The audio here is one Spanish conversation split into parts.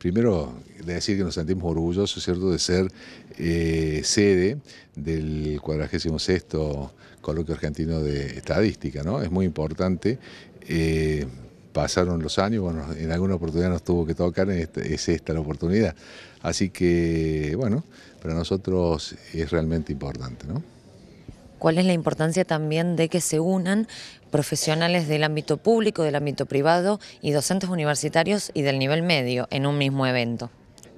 primero, decir que nos sentimos orgullosos, ¿cierto?, de ser eh, sede del 46 Coloquio Argentino de Estadística, ¿no? Es muy importante. Eh, pasaron los años, bueno, en alguna oportunidad nos tuvo que tocar, este, es esta la oportunidad. Así que, bueno, para nosotros es realmente importante, ¿no? cuál es la importancia también de que se unan profesionales del ámbito público, del ámbito privado y docentes universitarios y del nivel medio en un mismo evento.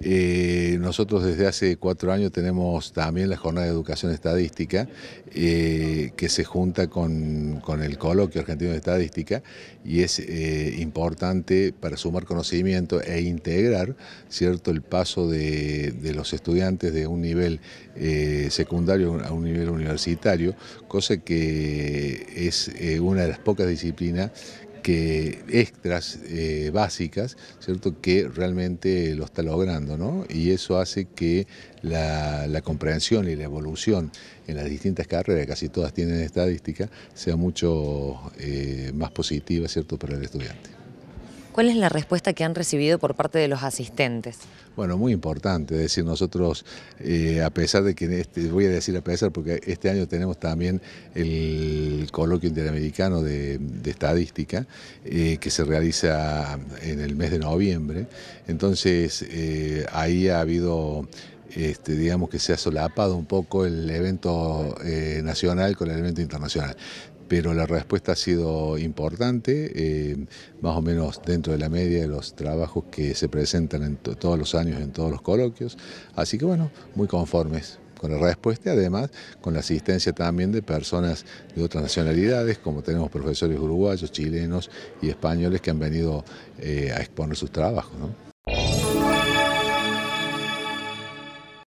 Eh, nosotros desde hace cuatro años tenemos también la jornada de educación estadística, eh, que se junta con, el coloquio argentino de estadística y es eh, importante para sumar conocimiento e integrar cierto el paso de, de los estudiantes de un nivel secundario a un nivel universitario, cosa que es una de las pocas disciplinas que extras eh, básicas, ¿cierto? Que realmente lo está logrando, ¿no? Y eso hace que la, comprensión y la evolución en las distintas carreras, casi todas tienen estadística, sea mucho eh, más positiva, ¿cierto?, para el estudiante. ¿Cuál es la respuesta que han recibido por parte de los asistentes? Bueno, muy importante, es decir, nosotros, eh, a pesar de que, este, voy a decir a pesar, porque este año tenemos también el coloquio interamericano de, estadística, eh, que se realiza en el mes de noviembre, entonces eh, ahí ha habido... Este, digamos que se ha solapado un poco el evento nacional con el evento internacional pero la respuesta ha sido importante, eh, más o menos dentro de la media de los trabajos que se presentan en todos los años en todos los coloquios. Así que bueno, muy conformes con la respuesta y además con la asistencia también de personas de otras nacionalidades, como tenemos profesores uruguayos, chilenos y españoles que han venido eh, a exponer sus trabajos.